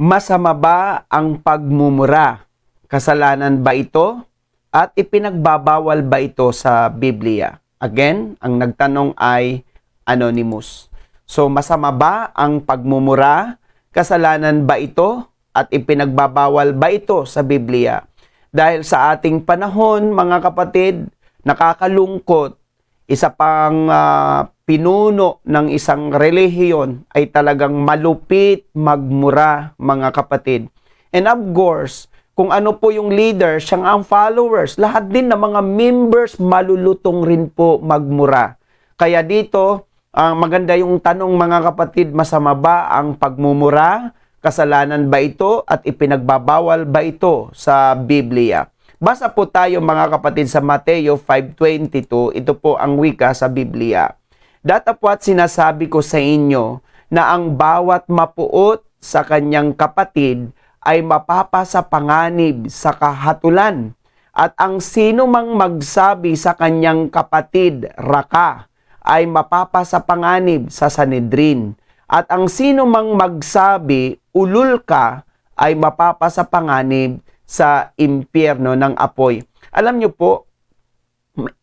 Masama ba ang pagmumura? Kasalanan ba ito? At ipinagbabawal ba ito sa Biblia? Again, ang nagtanong ay anonymous. So masama ba ang pagmumura? Kasalanan ba ito? At ipinagbabawal ba ito sa Biblia? Dahil sa ating panahon, mga kapatid, nakakalungkot, isa pang uh, pinuno ng isang relihiyon ay talagang malupit magmura, mga kapatid. And of course, kung ano po yung leader, siyang ang followers, lahat din ng mga members malulutong rin po magmura. Kaya dito, ang uh, maganda yung tanong mga kapatid, masama ba ang pagmumura? Kasalanan ba ito at ipinagbabawal ba ito sa Biblia? Basa po tayo mga kapatid sa Mateo 5.22, ito po ang wika sa Biblia. Datapwat sinasabi ko sa inyo na ang bawat mapuot sa kanyang kapatid ay mapapa sa panganib sa kahatulan at ang sino mang magsabi sa kanyang kapatid raka ay mapapa sa panganib sa Sanedrin at ang sino mang magsabi ulul ka ay mapapa sa panganib sa impyerno ng apoy. Alam niyo po,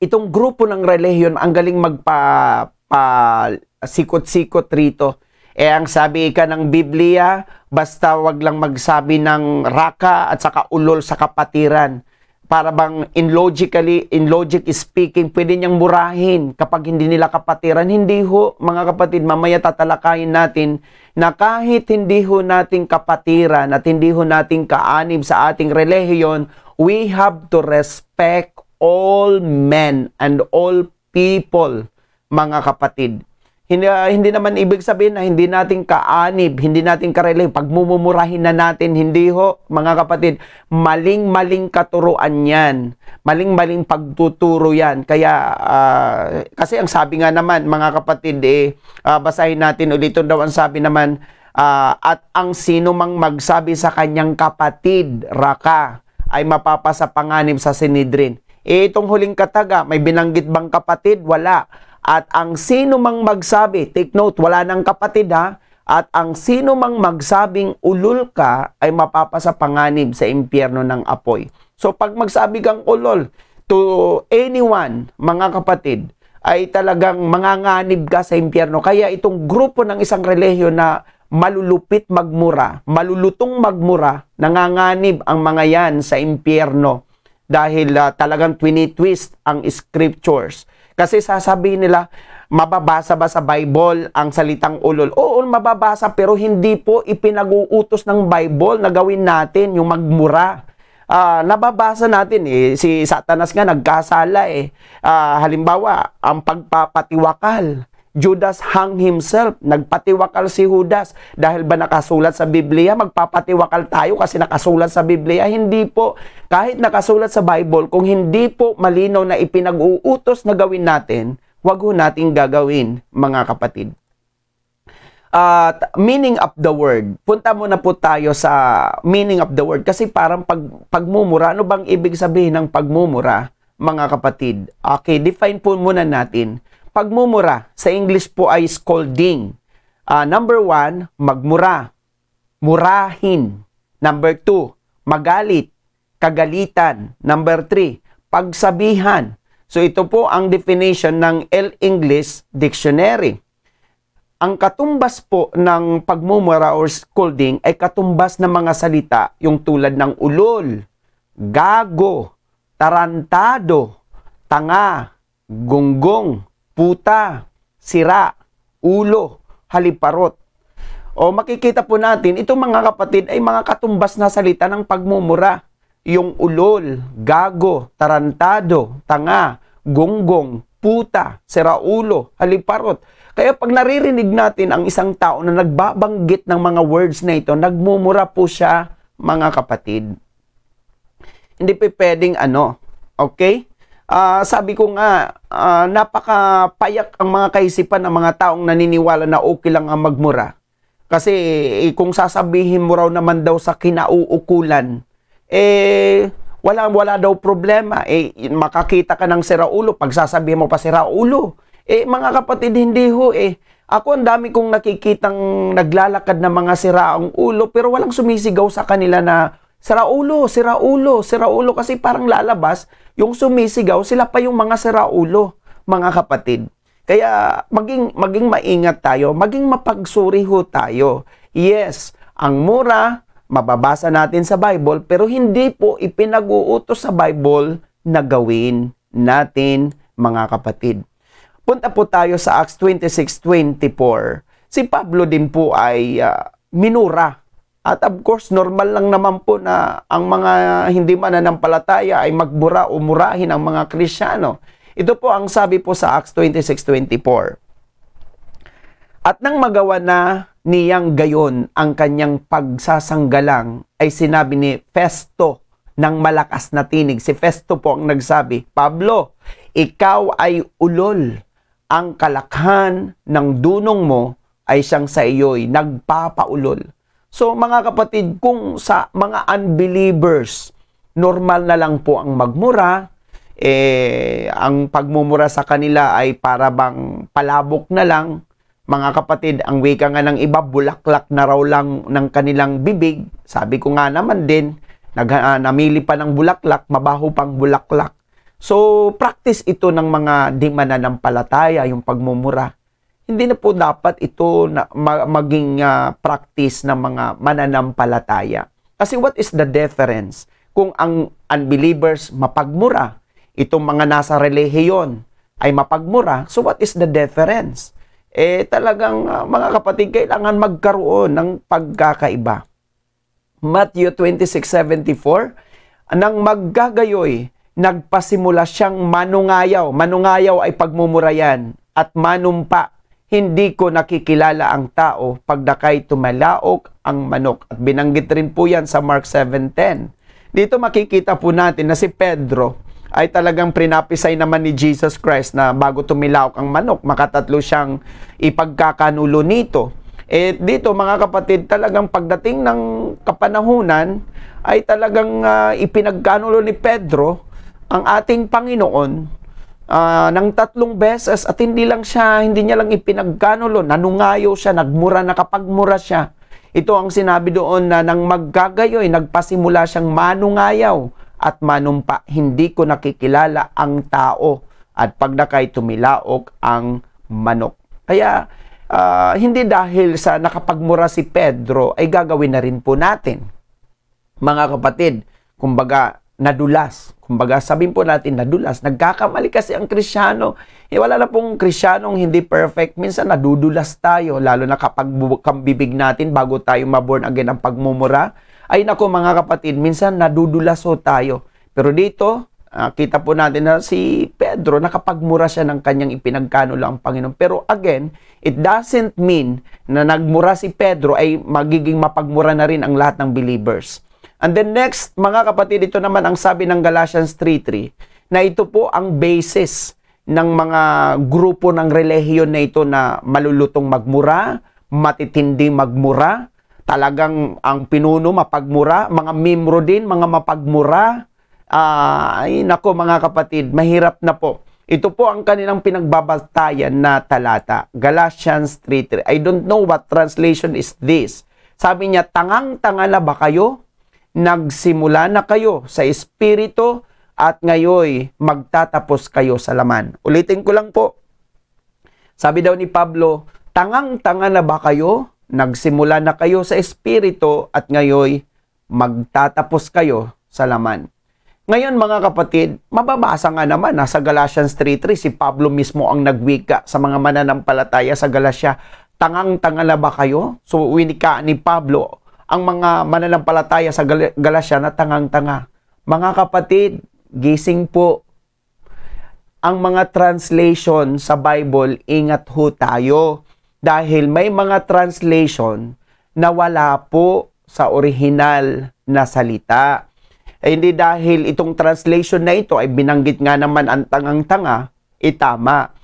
itong grupo ng relihiyon ang galing magpa pa sikot-sikot rito. Eh ang sabi ka ng Biblia, basta wag lang magsabi ng raka at saka ulol sa kapatiran. Para bang in logically, in logic speaking, pwede niyang murahin kapag hindi nila kapatiran. Hindi ho, mga kapatid, mamaya tatalakayin natin na kahit hindi ho natin kapatiran at hindi ho natin kaanib sa ating relihiyon, we have to respect all men and all people mga kapatid. Hindi, ah, hindi naman ibig sabihin na hindi natin kaanib, hindi natin karelay, pagmumumurahin na natin, hindi ho, mga kapatid, maling-maling katuruan yan, maling-maling pagtuturo yan. Kaya, uh, kasi ang sabi nga naman, mga kapatid, eh, uh, basahin natin ulit daw ang sabi naman, uh, at ang sino mang magsabi sa kanyang kapatid, raka, ay mapapasa panganib sa sinidrin. Eh, itong huling kataga, may binanggit bang kapatid? Wala. At ang sino mang magsabi, take note, wala ng kapatid ha, at ang sino mang magsabing ulol ka ay mapapasapanganib sa impyerno ng apoy. So pag magsabi kang ulol to anyone, mga kapatid, ay talagang manganganib ka sa impyerno. Kaya itong grupo ng isang relihiyon na malulupit magmura, malulutong magmura, nanganganib ang mga yan sa impyerno dahil uh, talagang twini-twist ang scriptures kasi sasabihin nila, mababasa ba sa Bible ang salitang ulol? Oo, mababasa pero hindi po ipinag-uutos ng Bible na gawin natin yung magmura. Uh, nababasa natin eh, si Satanas nga nagkasala eh. Uh, halimbawa, ang pagpapatiwakal Judas hung himself. Nagpatiwakal si Judas. Dahil ba nakasulat sa Biblia? Magpapatiwakal tayo kasi nakasulat sa Biblia? Hindi po. Kahit nakasulat sa Bible, kung hindi po malinaw na ipinag-uutos na gawin natin, huwag ho natin gagawin, mga kapatid. At uh, meaning of the word. Punta muna po tayo sa meaning of the word. Kasi parang pag, pagmumura, ano bang ibig sabihin ng pagmumura, mga kapatid? Okay, define po muna natin Pagmumura, sa English po ay scolding. Uh, number one, magmura. Murahin. Number two, magalit. Kagalitan. Number three, pagsabihan. So ito po ang definition ng L English Dictionary. Ang katumbas po ng pagmumura or scolding ay katumbas ng mga salita yung tulad ng ulol, gago, tarantado, tanga, gunggong, puta, sira, ulo, haliparot. O makikita po natin, itong mga kapatid ay mga katumbas na salita ng pagmumura. Yung ulol, gago, tarantado, tanga, gonggong, puta, sira ulo, haliparot. Kaya pag naririnig natin ang isang tao na nagbabanggit ng mga words na ito, nagmumura po siya, mga kapatid. Hindi pa pwedeng ano, okay? uh, sabi ko nga, uh, ah, napakapayak ang mga kaisipan ng mga taong naniniwala na okay lang ang magmura. Kasi eh, kung sasabihin mo raw naman daw sa kinauukulan, eh wala wala daw problema. Eh makakita ka ng si Raulo, sasabihin mo pa si Raulo. Eh mga kapatid hindi ho eh ako ang dami kong nakikitang naglalakad na mga siraang ulo pero walang sumisigaw sa kanila na siraulo, siraulo, siraulo kasi parang lalabas yung sumisigaw, sila pa yung mga siraulo, mga kapatid. Kaya maging, maging maingat tayo, maging mapagsuri ho tayo. Yes, ang mura, mababasa natin sa Bible, pero hindi po ipinag-uutos sa Bible na gawin natin mga kapatid. Punta po tayo sa Acts 26.24. Si Pablo din po ay uh, minura at of course, normal lang naman po na ang mga hindi mananampalataya ay magbura o murahin ang mga Krisyano. Ito po ang sabi po sa Acts 26.24. At nang magawa na niyang gayon ang kanyang pagsasanggalang ay sinabi ni Festo ng malakas na tinig. Si Festo po ang nagsabi, Pablo, ikaw ay ulol. Ang kalakhan ng dunong mo ay siyang sa iyo'y nagpapaulol. So mga kapatid, kung sa mga unbelievers, normal na lang po ang magmura, eh, ang pagmumura sa kanila ay para bang palabok na lang. Mga kapatid, ang wika nga ng iba, bulaklak na raw lang ng kanilang bibig. Sabi ko nga naman din, nag, uh, namili pa ng bulaklak, mabaho pang bulaklak. So, practice ito ng mga di mananampalataya, yung pagmumura hindi na po dapat ito na maging uh, practice ng mga mananampalataya. Kasi what is the difference kung ang unbelievers mapagmura, itong mga nasa relihiyon ay mapagmura, so what is the difference? Eh talagang uh, mga kapatid, kailangan magkaroon ng pagkakaiba. Matthew 26:74, nang maggagayoy, nagpasimula siyang manungayaw. Manungayaw ay pagmumurayan at manumpa hindi ko nakikilala ang tao pagdakay tumalaok ang manok. At binanggit rin po yan sa Mark 7.10. Dito makikita po natin na si Pedro ay talagang prinapisay naman ni Jesus Christ na bago tumilaok ang manok, makatatlo siyang ipagkakanulo nito. Eh dito mga kapatid, talagang pagdating ng kapanahunan ay talagang uh, ipinagkanulo ni Pedro ang ating Panginoon uh, ng tatlong beses at hindi lang siya, hindi niya lang ipinagkanulo, nanungayo siya, nagmura, nakapagmura siya. Ito ang sinabi doon na nang maggagayoy, nagpasimula siyang manungayaw at manumpa, hindi ko nakikilala ang tao at pagdakay tumilaok ang manok. Kaya uh, hindi dahil sa nakapagmura si Pedro ay gagawin na rin po natin. Mga kapatid, kumbaga nadulas. Kumbaga, sabihin po natin nadulas. Nagkakamali kasi ang krisyano. Eh, wala na pong kristyanong hindi perfect. Minsan nadudulas tayo, lalo na kapag kambibig natin bago tayo maborn again ang pagmumura. Ay nako mga kapatid, minsan nadudulas ho tayo. Pero dito, uh, kita po natin na si Pedro, nakapagmura siya ng kanyang ipinagkanula ang Panginoon. Pero again, it doesn't mean na nagmura si Pedro ay magiging mapagmura na rin ang lahat ng believers. And then next, mga kapatid, ito naman ang sabi ng Galatians 3.3 na ito po ang basis ng mga grupo ng relihiyon na ito na malulutong magmura, matitindi magmura, talagang ang pinuno mapagmura, mga mimro din, mga mapagmura. Uh, ay nako mga kapatid, mahirap na po. Ito po ang kanilang pinagbabatayan na talata, Galatians 3.3. I don't know what translation is this. Sabi niya, tangang-tanga na ba kayo? nagsimula na kayo sa espiritu at ngayoy magtatapos kayo sa laman. Ulitin ko lang po. Sabi daw ni Pablo, tangang-tanga na ba kayo? Nagsimula na kayo sa espiritu at ngayoy magtatapos kayo sa laman. Ngayon mga kapatid, mababasa nga naman na ah, sa Galatians 3.3 si Pablo mismo ang nagwika sa mga mananampalataya sa Galatia. Tangang-tanga na ba kayo? So winika ni Pablo ang mga mananampalataya sa Gal Galacia na tangang-tanga. Mga kapatid, gising po. Ang mga translation sa Bible, ingat ho tayo. Dahil may mga translation na wala po sa original na salita. Eh, hindi dahil itong translation na ito ay binanggit nga naman ang tangang-tanga, itama. Eh,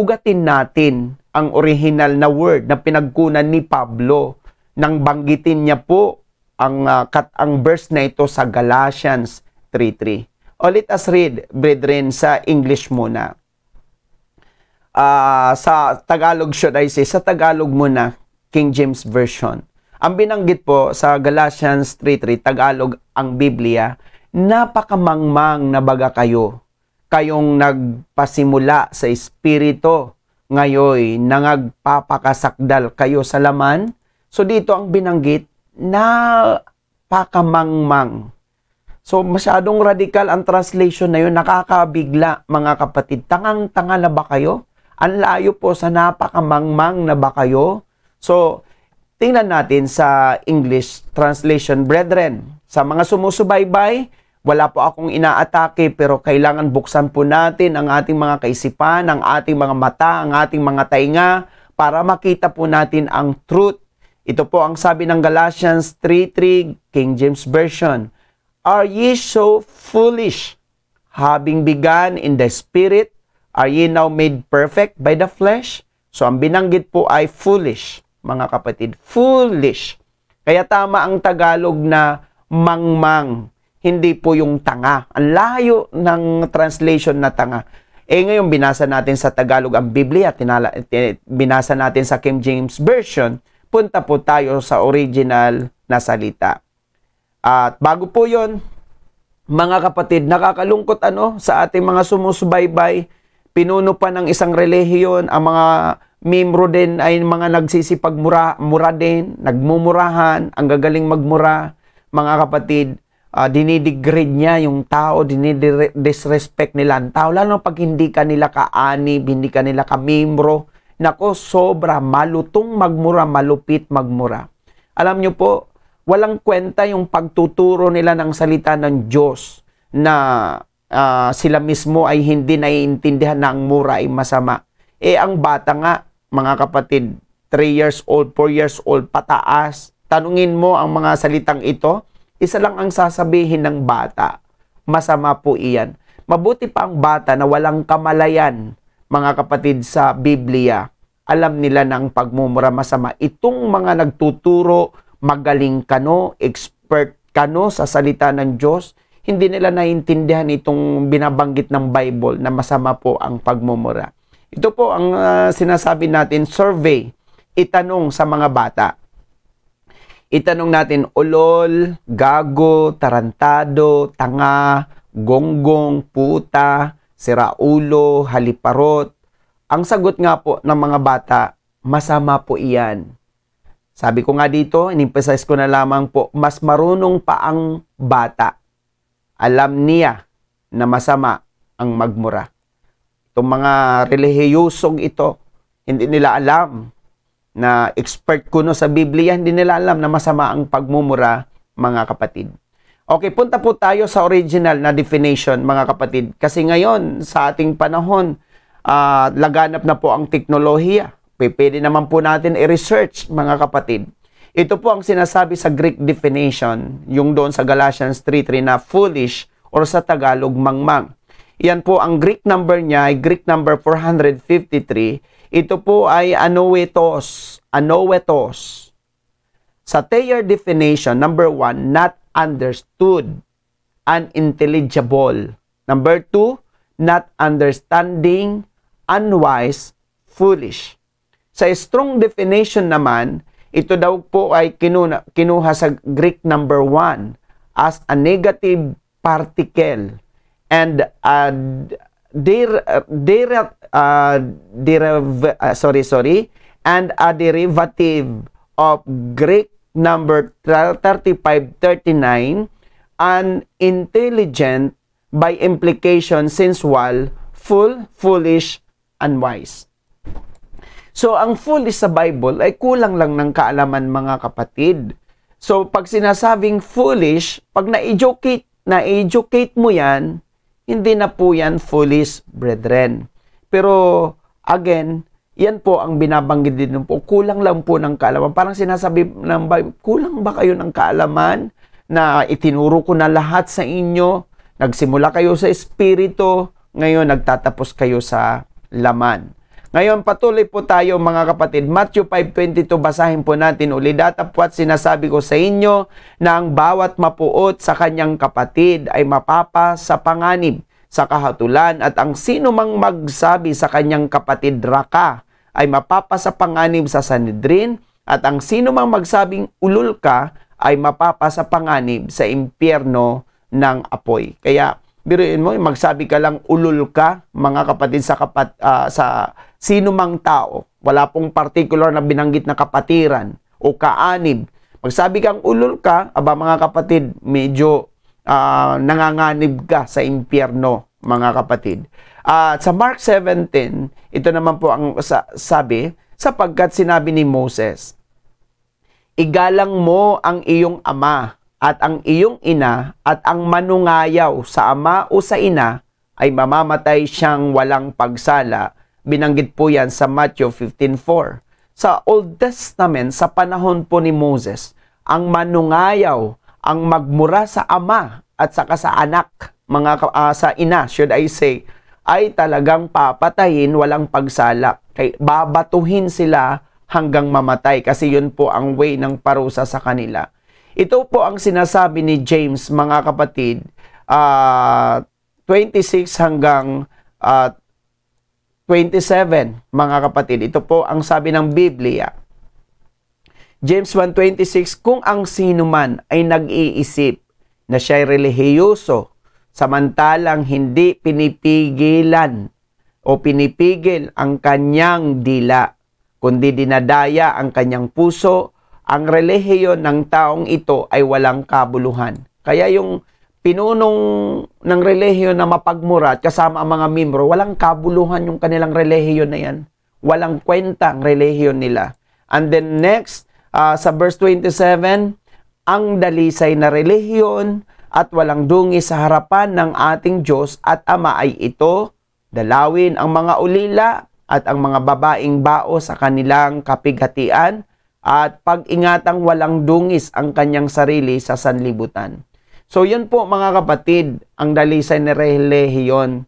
Ugatin natin ang original na word na pinagkunan ni Pablo nang banggitin niya po ang, uh, ang verse na ito sa Galatians 3.3. O let us read, brethren, sa English muna. Uh, sa Tagalog should I say, sa Tagalog muna, King James Version. Ang binanggit po sa Galatians 3.3, Tagalog ang Biblia, napakamangmang na baga kayo, kayong nagpasimula sa Espiritu, ngayoy nangagpapakasakdal kayo sa laman So dito ang binanggit na pakamangmang. So masyadong radikal ang translation na yun, nakakabigla mga kapatid. Tangang-tanga na ba kayo? Ang layo po sa napakamangmang na ba kayo? So tingnan natin sa English translation, brethren. Sa mga sumusubaybay, wala po akong inaatake pero kailangan buksan po natin ang ating mga kaisipan, ang ating mga mata, ang ating mga tainga para makita po natin ang truth ito po ang sabi ng Galatians 3.3 King James Version. Are ye so foolish, having begun in the Spirit, are ye now made perfect by the flesh? So ang binanggit po ay foolish, mga kapatid. Foolish. Kaya tama ang Tagalog na mangmang, hindi po yung tanga. Ang layo ng translation na tanga. Eh ngayon binasa natin sa Tagalog ang Biblia, tinala, binasa natin sa King James Version, punta po tayo sa original na salita. At bago po yon mga kapatid, nakakalungkot ano sa ating mga sumusubaybay, pinuno pa ng isang relihiyon, ang mga mimro din ay mga nagsisipagmura mura din, nagmumurahan, ang gagaling magmura, mga kapatid, uh, dinidegrade niya yung tao, dinidisrespect nila ang tao, lalo pag hindi ka nila kaanib, hindi ka nila kamembro, Nako, sobra, malutong magmura, malupit magmura. Alam nyo po, walang kwenta yung pagtuturo nila ng salita ng Diyos na uh, sila mismo ay hindi naiintindihan na ang mura ay masama. Eh, ang bata nga, mga kapatid, 3 years old, 4 years old, pataas, tanungin mo ang mga salitang ito, isa lang ang sasabihin ng bata. Masama po iyan. Mabuti pa ang bata na walang kamalayan mga kapatid sa Biblia, alam nila na ang pagmumura masama. Itong mga nagtuturo, magaling kano, expert kano sa salita ng Diyos, hindi nila naintindihan itong binabanggit ng Bible na masama po ang pagmumura. Ito po ang uh, sinasabi natin, survey, itanong sa mga bata. Itanong natin, ulol, gago, tarantado, tanga, gonggong, puta, ulo, haliparot. Ang sagot nga po ng mga bata, masama po iyan. Sabi ko nga dito, in-emphasize ko na lamang po, mas marunong pa ang bata. Alam niya na masama ang magmura. Itong mga relihiyosong ito, hindi nila alam na expert kuno sa Biblia, hindi nila alam na masama ang pagmumura, mga kapatid. Okay, punta po tayo sa original na definition mga kapatid. Kasi ngayon sa ating panahon, uh, laganap na po ang teknolohiya. Pwede naman po natin i-research mga kapatid. Ito po ang sinasabi sa Greek definition, yung doon sa Galatians 3.3 na foolish or sa Tagalog mangmang. Yan po ang Greek number niya ay Greek number 453. Ito po ay anoetos, anoetos. Sa Thayer definition, number one, not understood, unintelligible. Number two, not understanding, unwise, foolish. Sa strong definition naman, ito daw po ay kinuha, kinuha sa Greek number one as a negative particle and uh, der, uh, der, uh, deriv, uh, sorry, sorry, and a derivative of Greek number 3539, an intelligent by implication sensual, full, foolish, unwise. So, ang foolish sa Bible ay kulang lang ng kaalaman mga kapatid. So, pag sinasabing foolish, pag na-educate, na-educate mo yan, hindi na po yan foolish, brethren. Pero, again, yan po ang binabanggit din po. Kulang lang po ng kaalaman. Parang sinasabi ng kulang ba kayo ng kaalaman na itinuro ko na lahat sa inyo? Nagsimula kayo sa espiritu, ngayon nagtatapos kayo sa laman. Ngayon patuloy po tayo mga kapatid. Matthew 5.22 basahin po natin uli. Datapwat sinasabi ko sa inyo na ang bawat mapuot sa kanyang kapatid ay mapapa sa panganib sa kahatulan at ang sino mang magsabi sa kanyang kapatid raka ay mapapasa panganib sa Sanedrin at ang sino mang magsabing ulol ka ay mapapasa panganib sa impyerno ng apoy. Kaya biruin mo, magsabi ka lang ulol ka mga kapatid sa kapat uh, sa sino mang tao. Wala pong particular na binanggit na kapatiran o kaanib. Magsabi kang ulol ka, aba mga kapatid, medyo uh, nanganganib ka sa impyerno mga kapatid. At ah, sa Mark 17, ito naman po ang sabi, sapagkat sinabi ni Moses, Igalang mo ang iyong ama at ang iyong ina at ang manungayaw sa ama o sa ina ay mamamatay siyang walang pagsala. Binanggit po yan sa Matthew 15.4. Sa Old Testament, sa panahon po ni Moses, ang manungayaw, ang magmura sa ama at saka sa anak, mga uh, sa ina, should I say, ay talagang papatayin walang pagsala. Kay babatuhin sila hanggang mamatay kasi yun po ang way ng parusa sa kanila. Ito po ang sinasabi ni James mga kapatid uh, ah, 26 hanggang uh, ah, 27 mga kapatid. Ito po ang sabi ng Biblia. James 1.26, Kung ang sino man ay nag-iisip na siya ay relihiyoso samantalang hindi pinipigilan o pinipigil ang kanyang dila, kundi dinadaya ang kanyang puso, ang relihiyon ng taong ito ay walang kabuluhan. Kaya yung pinunong ng relihiyon na mapagmura at kasama ang mga miyembro, walang kabuluhan yung kanilang relihiyon na yan. Walang kwenta ang relihiyon nila. And then next, uh, sa verse 27, ang dalisay na relihiyon at walang dungi sa harapan ng ating Diyos at Ama ay ito, dalawin ang mga ulila at ang mga babaing bao sa kanilang kapighatian at pag-ingatang walang dungis ang kanyang sarili sa sanlibutan. So yun po mga kapatid, ang dalisay ni relihiyon.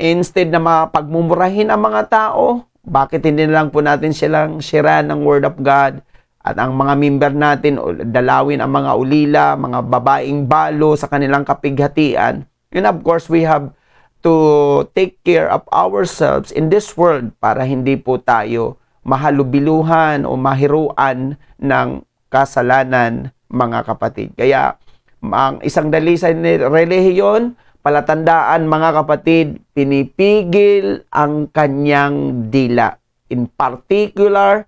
Instead na mapagmumurahin ang mga tao, bakit hindi na lang po natin silang share ng Word of God at ang mga member natin, dalawin ang mga ulila, mga babaeng balo sa kanilang kapighatian. And of course, we have to take care of ourselves in this world para hindi po tayo mahalubiluhan o mahiruan ng kasalanan, mga kapatid. Kaya, ang isang dalisay ni relihiyon, palatandaan mga kapatid, pinipigil ang kanyang dila. In particular,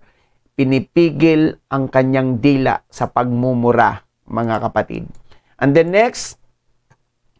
pinipigil ang kanyang dila sa pagmumura, mga kapatid. And then next,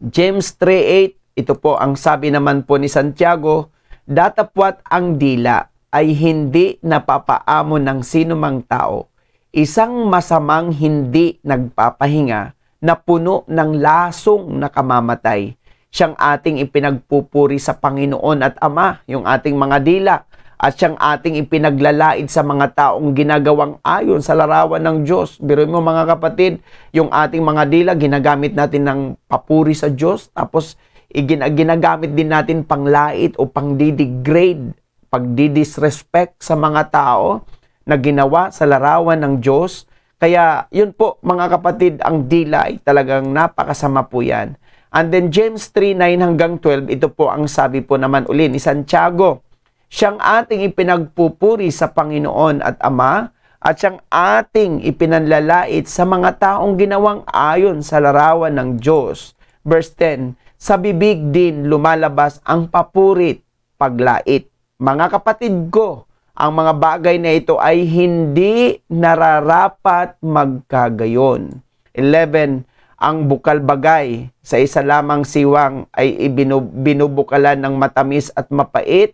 James 3.8, ito po ang sabi naman po ni Santiago, datapwat ang dila ay hindi napapaamo ng sinumang tao. Isang masamang hindi nagpapahinga na puno ng lasong nakamamatay. Siyang ating ipinagpupuri sa Panginoon at Ama, yung ating mga dila at siyang ating ipinaglalaid sa mga taong ginagawang ayon sa larawan ng Diyos. Biro mo mga kapatid, yung ating mga dila, ginagamit natin ng papuri sa Diyos, tapos ginagamit din natin panglait o pangdidegrade, pagdidisrespect sa mga tao na ginawa sa larawan ng Diyos. Kaya yun po mga kapatid, ang dila ay talagang napakasama po yan. And then James 3.9 hanggang 12, ito po ang sabi po naman uli ni Santiago. Siyang ating ipinagpupuri sa Panginoon at Ama at siyang ating ipinanlalait sa mga taong ginawang ayon sa larawan ng Diyos. Verse 10, Sa bibig din lumalabas ang papurit, paglait. Mga kapatid ko, ang mga bagay na ito ay hindi nararapat magkagayon. 11. Ang bukal bagay sa isa lamang siwang ay binubukalan ng matamis at mapait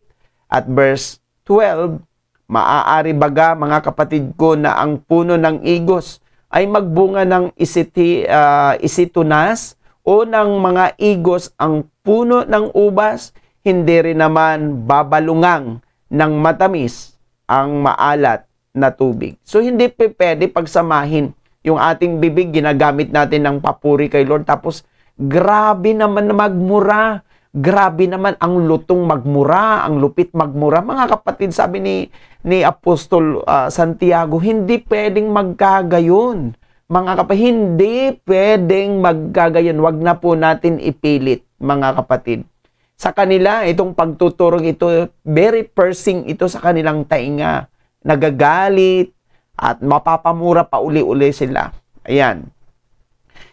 at verse 12, Maaari baga mga kapatid ko na ang puno ng igos ay magbunga ng isiti, uh, isitunas o ng mga igos ang puno ng ubas, hindi rin naman babalungang ng matamis ang maalat na tubig. So hindi pe pwede pagsamahin yung ating bibig, ginagamit natin ng papuri kay Lord. Tapos grabe naman na magmura Grabe naman ang lutong magmura, ang lupit magmura. Mga kapatid, sabi ni, ni Apostol uh, Santiago, hindi pwedeng magkagayon. Mga kapatid, hindi pwedeng magkagayon. Huwag na po natin ipilit, mga kapatid. Sa kanila, itong pagtuturong ito, very piercing ito sa kanilang tainga. Nagagalit at mapapamura pa uli-uli sila. Ayan.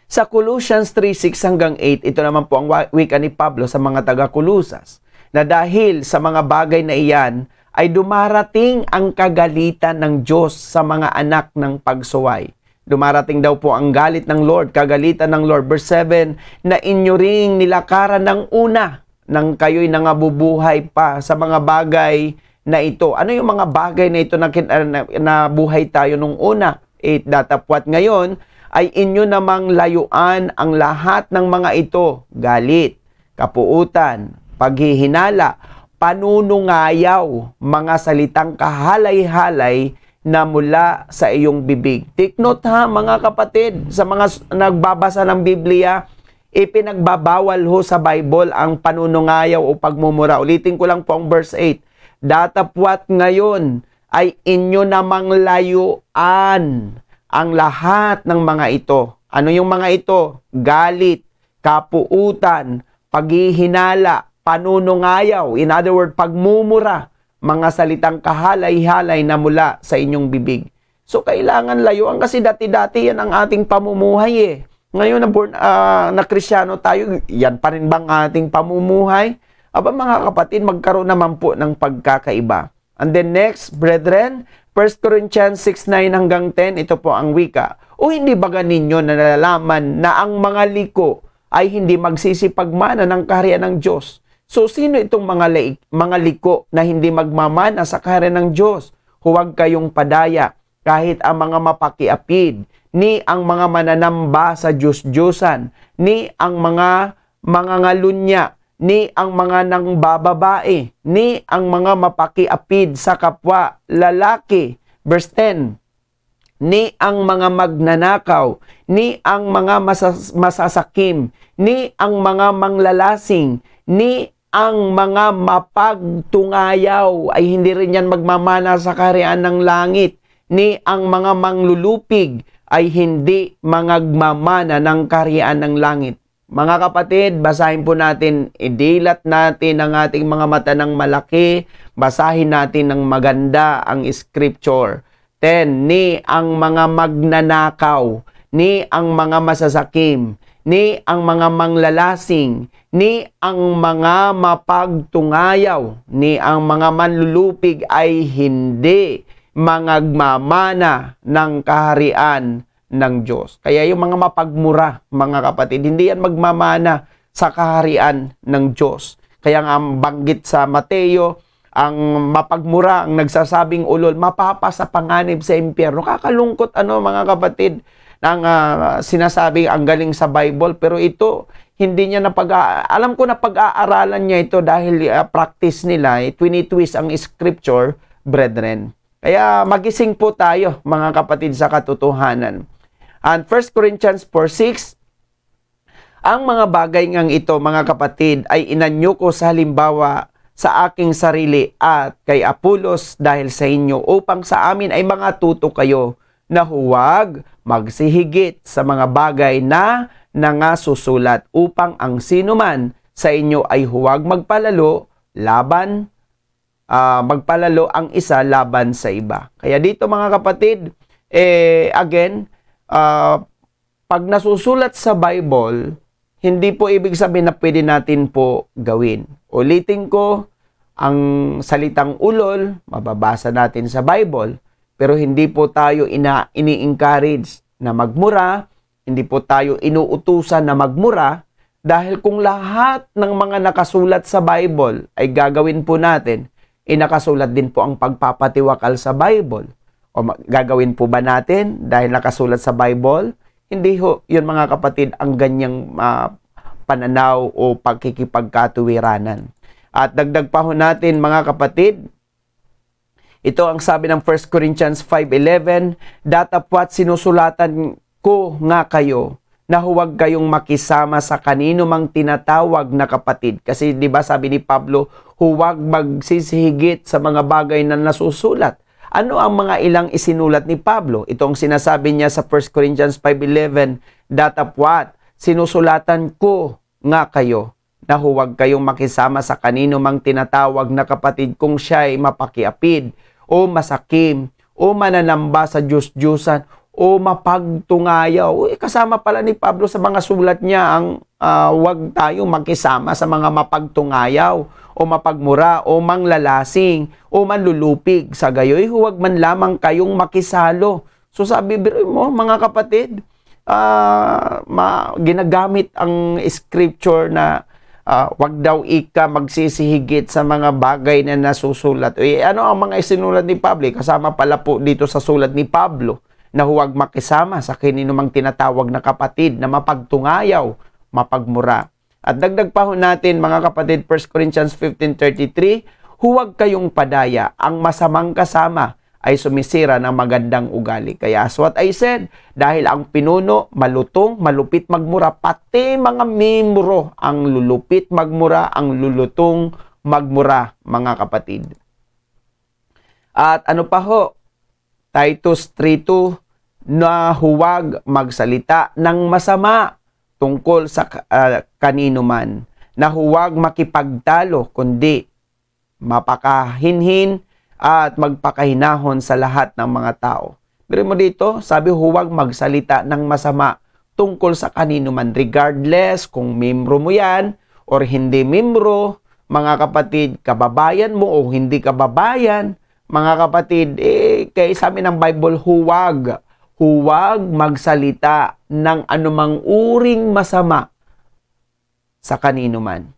Sa Colossians 3:6 hanggang 8, ito naman po ang wika ni Pablo sa mga taga colossas na dahil sa mga bagay na iyan ay dumarating ang kagalitan ng Diyos sa mga anak ng pagsuway. Dumarating daw po ang galit ng Lord, kagalitan ng Lord. Verse 7, na inyo ring nilakaran ng una nang kayo'y nangabubuhay pa sa mga bagay na ito. Ano yung mga bagay na ito na, na, na buhay tayo nung una? 8 datapwat ngayon, ay inyo namang layuan ang lahat ng mga ito, galit, kapuutan, paghihinala, panunungayaw, mga salitang kahalay-halay na mula sa iyong bibig. Take note ha mga kapatid, sa mga nagbabasa ng Biblia, ipinagbabawal ho sa Bible ang panunungayaw o pagmumura. Ulitin ko lang po ang verse 8. Datapwat ngayon ay inyo namang layuan ang lahat ng mga ito. Ano yung mga ito? Galit, kapuutan, paghihinala, panunungayaw, in other word, pagmumura, mga salitang kahalay-halay na mula sa inyong bibig. So, kailangan layuan kasi dati-dati yan ang ating pamumuhay eh. Ngayon na, born, uh, na krisyano tayo, yan pa rin bang ating pamumuhay? Aba mga kapatid, magkaroon naman po ng pagkakaiba. And then next, brethren, 1 Corinthians 6.9 hanggang 10, ito po ang wika. O hindi ba ninyo na nalalaman na ang mga liko ay hindi magsisipagmana ng kaharian ng Diyos? So sino itong mga, laik, mga liko na hindi magmamana sa kaharian ng Diyos? Huwag kayong padaya kahit ang mga mapakiapid, ni ang mga mananamba sa Diyos-Diyosan, ni ang mga mangangalunya ni ang mga nang bababae, ni ang mga mapakiapid sa kapwa lalaki. Verse 10, ni ang mga magnanakaw, ni ang mga masas- masasakim, ni ang mga manglalasing, ni ang mga mapagtungayaw ay hindi rin yan magmamana sa kaharian ng langit, ni ang mga manglulupig ay hindi magmamana ng kaharian ng langit. Mga kapatid, basahin po natin, idilat natin ang ating mga mata ng malaki, basahin natin ng maganda ang scripture. 10. Ni ang mga magnanakaw, ni ang mga masasakim, ni ang mga manglalasing, ni ang mga mapagtungayaw, ni ang mga manlulupig ay hindi mangagmamana ng kaharian ng Diyos. Kaya yung mga mapagmura, mga kapatid, hindi yan magmamana sa kaharian ng Diyos. Kaya nga banggit sa Mateo, ang mapagmura, ang nagsasabing ulol, mapapa sa panganib sa impyerno. Kakalungkot ano mga kapatid, ng uh, ah, sinasabing ang galing sa Bible, pero ito, hindi niya na pag alam ko na pag-aaralan niya ito dahil uh, practice nila, eh, twist ang scripture, brethren. Kaya magising po tayo mga kapatid sa katotohanan and 1 Corinthians 4.6, ang mga bagay ngang ito, mga kapatid, ay inanyo ko sa halimbawa sa aking sarili at kay Apulos dahil sa inyo upang sa amin ay mga tuto kayo na huwag magsihigit sa mga bagay na nangasusulat upang ang sinuman sa inyo ay huwag magpalalo laban uh, magpalalo ang isa laban sa iba. Kaya dito mga kapatid, eh again, uh, pag nasusulat sa Bible, hindi po ibig sabihin na pwede natin po gawin. Ulitin ko, ang salitang ulol, mababasa natin sa Bible, pero hindi po tayo ina, ini-encourage na magmura, hindi po tayo inuutusan na magmura, dahil kung lahat ng mga nakasulat sa Bible ay gagawin po natin, inakasulat din po ang pagpapatiwakal sa Bible. O gagawin po ba natin dahil nakasulat sa Bible? Hindi ho, yun mga kapatid, ang ganyang uh, pananaw o pagkikipagkatuwiranan. At dagdag pa ho natin mga kapatid, ito ang sabi ng 1 Corinthians 5.11, Datapwat sinusulatan ko nga kayo na huwag kayong makisama sa kanino mang tinatawag na kapatid. Kasi di ba sabi ni Pablo, huwag magsisihigit sa mga bagay na nasusulat ano ang mga ilang isinulat ni Pablo? Ito ang sinasabi niya sa 1 Corinthians 5.11, what? sinusulatan ko nga kayo na huwag kayong makisama sa kanino mang tinatawag na kapatid kung siya ay mapakiapid o masakim o mananamba sa Diyos-Diyosan o mapagtungayaw. Kasama pala ni Pablo sa mga sulat niya ang uh, wag tayo magkisama sa mga mapagtungayaw o mapagmura o manglalasing o manlulupig. Sa gayoy, huwag man lamang kayong makisalo. So sabi mo mga kapatid, uh, ma, ginagamit ang scripture na uh, wag daw ika magsisihigit sa mga bagay na nasusulat. E, ano ang mga isinulat ni Pablo? Eh, kasama pala po dito sa sulat ni Pablo na huwag makisama sa kininumang tinatawag na kapatid na mapagtungayaw, mapagmura. At dagdag pa ho natin mga kapatid, 1 Corinthians 15.33, huwag kayong padaya, ang masamang kasama ay sumisira ng magandang ugali. Kaya as what I said, dahil ang pinuno malutong, malupit magmura, pati mga mimuro ang lulupit magmura, ang lulutong magmura mga kapatid. At ano pa ho, Titus 3.2 na huwag magsalita ng masama tungkol sa uh, kanino man, na huwag makipagtalo kundi mapakahinhin at magpakahinahon sa lahat ng mga tao. Pero mo dito, sabi huwag magsalita ng masama tungkol sa kanino man regardless kung membro mo yan or hindi membro, mga kapatid, kababayan mo o hindi kababayan, mga kapatid, eh, kay sa amin ng Bible, huwag, huwag magsalita ng anumang uring masama sa kanino man.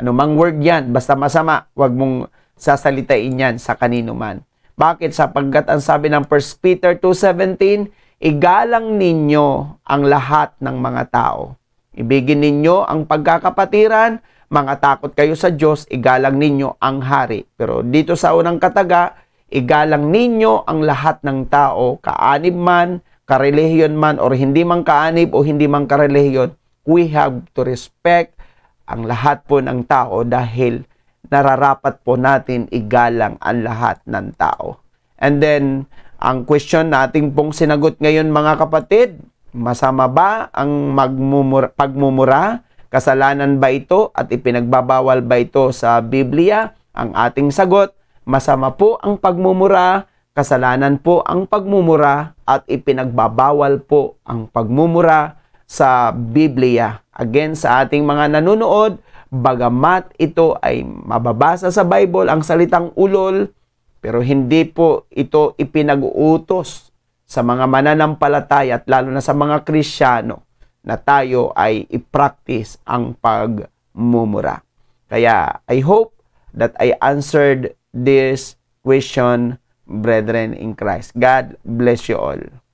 Anumang word yan, basta masama, huwag mong sasalitain yan sa kanino man. Bakit? Sapagkat ang sabi ng 1 Peter 2.17, Igalang ninyo ang lahat ng mga tao. Ibigin ninyo ang pagkakapatiran, mga takot kayo sa Diyos, igalang ninyo ang hari. Pero dito sa unang kataga, Igalang ninyo ang lahat ng tao, kaanib man, karelihiyon man, or hindi man kaanib o hindi man karelihiyon, we have to respect ang lahat po ng tao dahil nararapat po natin igalang ang lahat ng tao. And then, ang question nating pong sinagot ngayon mga kapatid, masama ba ang magmumura, pagmumura? Kasalanan ba ito at ipinagbabawal ba ito sa Biblia? Ang ating sagot Masama po ang pagmumura, kasalanan po ang pagmumura at ipinagbabawal po ang pagmumura sa Biblia. Again, sa ating mga nanonood, bagamat ito ay mababasa sa Bible ang salitang ulol, pero hindi po ito ipinag-uutos sa mga mananampalataya at lalo na sa mga Krisyano na tayo ay i-practice ang pagmumura. Kaya I hope that I answered this question, brethren in Christ. God bless you all.